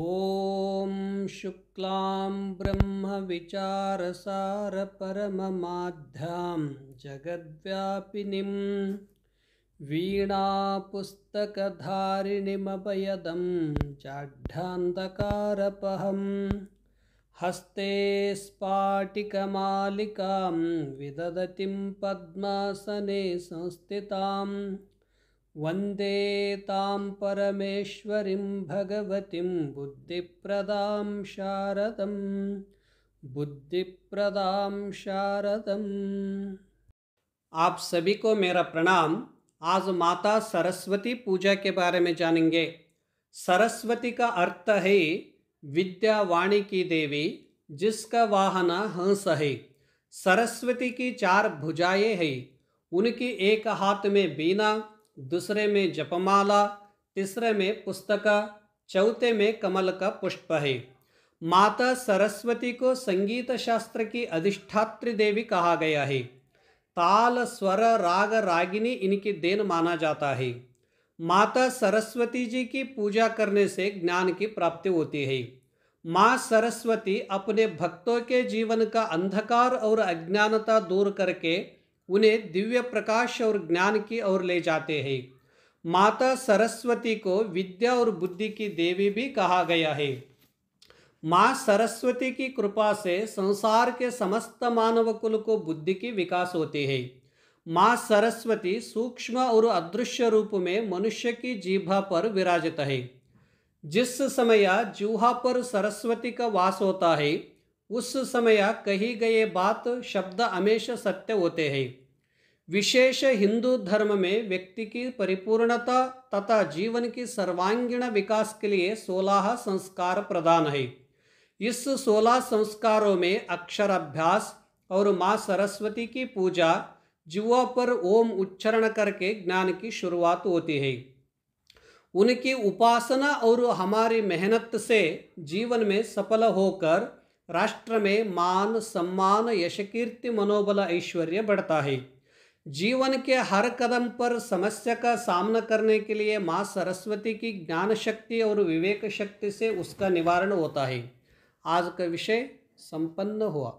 ॐ शुक्लां ब्रह्मविचारसारपरममाध्यां जगद्व्यापिनीं वीणापुस्तकधारिणीमभयदं चाढ्यान्धकारपहम् हस्ते स्फाटिकमालिकां विदधतिं पद्मासने संस्थिताम् वन्दे तां परमेश्वरीं भगवतीं बुद्धिप्रदां शारदं बुद्धिप्रदां शारदम् आप सभी को मेरा प्रणाम आज माता सरस्वती पूजा के बारे में जानेंगे सरस्वती का अर्थ है विद्या वाणी की देवी जिसका वाहना हंस है सरस्वती की चार भुजाएं हैं उनकी एक हाथ में बीना दूसरे में जपमाला तीसरे में पुस्तक चौथे में कमल का पुष्प है माता सरस्वती को संगीत शास्त्र की अधिष्ठात्री देवी कहा गया है ताल स्वर राग रागिनी इनकी देन माना जाता है माता सरस्वती जी की पूजा करने से ज्ञान की प्राप्ति होती है माँ सरस्वती अपने भक्तों के जीवन का अंधकार और अज्ञानता दूर करके उन्हें दिव्य प्रकाश और ज्ञान की ओर ले जाते हैं माता सरस्वती को विद्या और बुद्धि की देवी भी कहा गया है माँ सरस्वती की कृपा से संसार के समस्त मानव कुल को बुद्धि की विकास होती है माँ सरस्वती सूक्ष्म और अदृश्य रूप में मनुष्य की जीभा पर विराजित है जिस समय जूहा पर सरस्वती का वास होता है उस समय कही गए बात शब्द हमेशा सत्य होते हैं विशेष हिंदू धर्म में व्यक्ति की परिपूर्णता तथा जीवन की सर्वांगीण विकास के लिए सोलह संस्कार प्रदान है इस सोलह संस्कारों में अक्षराभ्यास और माँ सरस्वती की पूजा जीवों पर ओम उच्चारण करके ज्ञान की शुरुआत होती है उनकी उपासना और हमारी मेहनत से जीवन में सफल होकर राष्ट्र में मान सम्मान यश कीर्ति मनोबल ऐश्वर्य बढ़ता है जीवन के हर कदम पर समस्या का सामना करने के लिए माँ सरस्वती की ज्ञान शक्ति और विवेक शक्ति से उसका निवारण होता है आज का विषय संपन्न हुआ